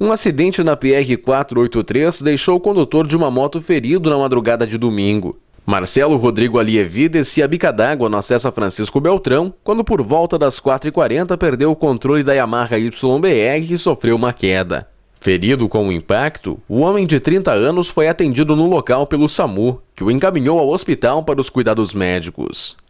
Um acidente na PR-483 deixou o condutor de uma moto ferido na madrugada de domingo. Marcelo Rodrigo Alievi descia a bica d'água no acesso a Francisco Beltrão, quando por volta das 4h40 perdeu o controle da Yamaha YBR e sofreu uma queda. Ferido com o impacto, o homem de 30 anos foi atendido no local pelo SAMU, que o encaminhou ao hospital para os cuidados médicos.